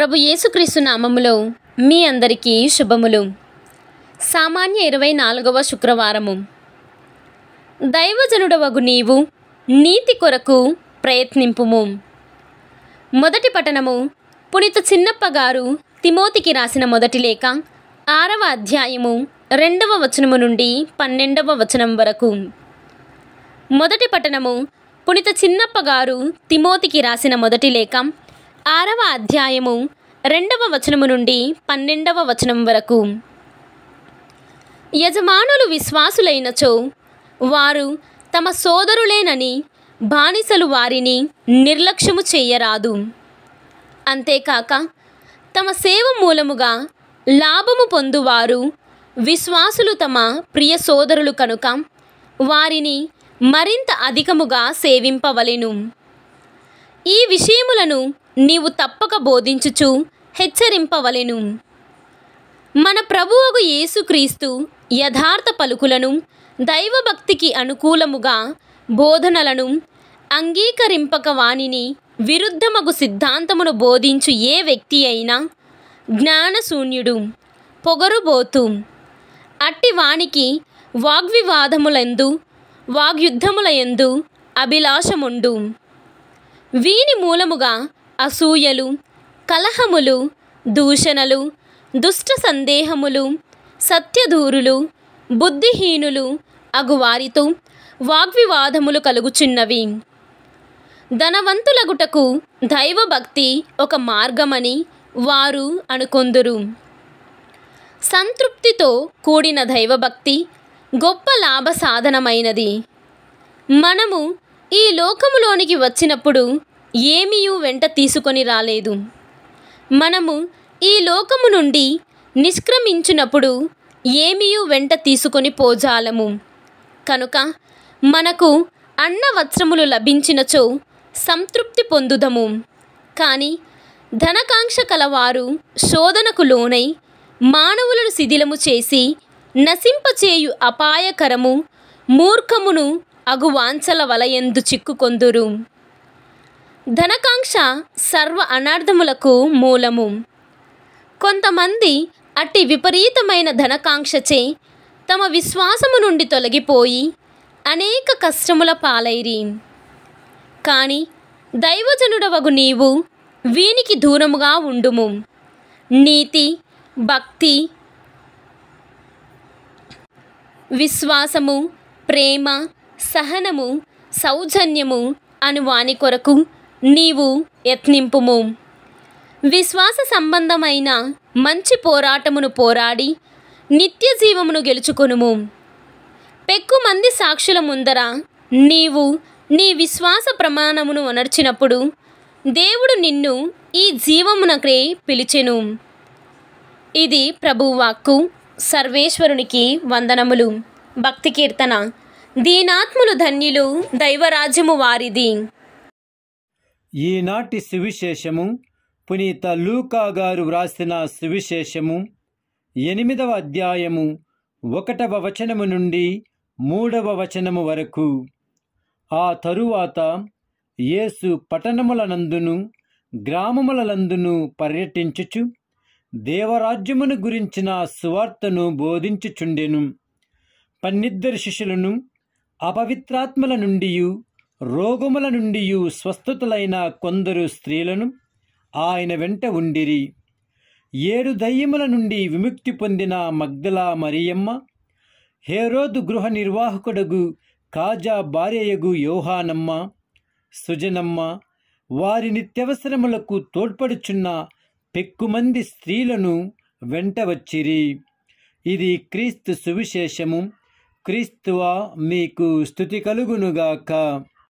ప్రభు యేసుక్రీస్తు నామములో మీ అందరికీ శుభములు సామాన్య ఇరవై నాలుగవ శుక్రవారము దైవజనుడవగు నీవు నీతి కొరకు ప్రయత్నింపుము మొదటి పట్టణము పునీత చిన్నప్ప గారు తిమోతికి రాసిన మొదటి లేఖ ఆరవ అధ్యాయము రెండవ వచనము నుండి పన్నెండవ వచనం వరకు మొదటి పట్టణము పునీత చిన్నప్ప గారు తిమోతికి రాసిన మొదటి లేఖ ఆరవ అధ్యాయము రెండవ వచనము నుండి పన్నెండవ వచనం వరకు యజమానులు విశ్వాసులైనచో వారు తమ సోదరులేనని బానిసలు వారిని నిర్లక్ష్యము చేయరాదు అంతేకాక తమ సేవ మూలముగా లాభము పొందువారు విశ్వాసులు తమ ప్రియ సోదరులు కనుక వారిని మరింత అధికముగా సేవింపవలెను ఈ విషయములను నీవు తప్పక బోధించుచు హెచ్చరింపవలెను మన ప్రభువగు యేసుక్రీస్తు యథార్థ పలుకులను దైవభక్తికి అనుకూలముగా బోధనలను అంగీకరింపక వాణిని విరుద్ధమగు సిద్ధాంతమును బోధించు ఏ వ్యక్తి అయినా జ్ఞానశూన్యుడు పొగరుబోతు అట్టి వానికి వాగ్వివాదములందు వాగ్యుద్ధములయందు అభిలాషముండు వీని మూలముగా అసూయలు కలహములు దూషణలు దుష్ట సందేహములు సత్యదూరులు బుద్ధిహీనులు అగువారితో వాగ్వివాదములు కలుగుచున్నవి ధనవంతులగుటకు దైవభక్తి ఒక మార్గమని వారు అనుకొందురు సంతృప్తితో కూడిన దైవభక్తి గొప్ప లాభ సాధనమైనది మనము ఈ లోకములోనికి వచ్చినప్పుడు ఏమియూ వెంట తీసుకొని రాలేదు మనము ఈ లోకము నుండి నిష్క్రమించినప్పుడు ఏమియూ వెంట తీసుకొని పోజాలము కనుక మనకు అన్న వస్త్రములు లభించినచో సంతృప్తి పొందుదము కానీ ధనకాంక్ష కలవారు శోధనకు లోనై మానవులను శిథిలము చేసి నశింపచేయు అపాయకరము మూర్ఖమును అగువాంచల వలయందు చిక్కుకొందురు ధనకాంక్ష సర్వ అనార్థములకు మూలము కొంతమంది అట్టి విపరీతమైన ధనకాంక్షచే తమ విశ్వాసము నుండి తొలగిపోయి అనేక కష్టముల పాలైరి కానీ దైవజనుడవగు నీవు వీనికి దూరముగా ఉండుము నీతి భక్తి విశ్వాసము ప్రేమ సహనము సౌజన్యము అని వాని కొరకు నీవు యత్నింపుము విశ్వాస సంబంధమైన మంచి పోరాటమును పోరాడి నిత్య జీవమును గెలుచుకొనుము పెక్కు మంది సాక్షుల ముందర నీవు నీ విశ్వాస ప్రమాణమును అనర్చినప్పుడు దేవుడు నిన్ను ఈ జీవమునకే పిలిచెను ఇది ప్రభువాక్కు సర్వేశ్వరునికి వందనములు భక్తి కీర్తన దీనాత్ములు ధన్యులు దైవరాజ్యము వారిది ఈనాటి సువిశేషము పునీత లూకా గారు వ్రాసిన సువిశేషము ఎనిమిదవ అధ్యాయము ఒకటవ వచనము నుండి మూడవ వచనము వరకు ఆ తరువాత యేసు పట్టణములనందును గ్రామములందును పర్యటించుచు దేవరాజ్యమును గురించిన సువార్తను బోధించుచుండెను పన్నిద్దరు శిష్యులను అపవిత్రాత్మల నుండియు రోగముల నుండి స్వస్థతలైన కొందరు స్త్రీలను ఆయన వెంట ఉండిరి ఏడు దయ్యముల నుండి విముక్తి పొందిన మగ్ధలా మరియమ్మ హేరోదు గృహ నిర్వాహకుడగు కాజా భార్యయగు యోహానమ్మ సుజనమ్మ వారి నిత్యవసరములకు తోడ్పడుచున్న పెక్కుమంది స్త్రీలను వెంట వచ్చిరి ఇది క్రీస్తు సువిశేషము క్రీస్తువా మీకు స్థుతి కలుగునుగాక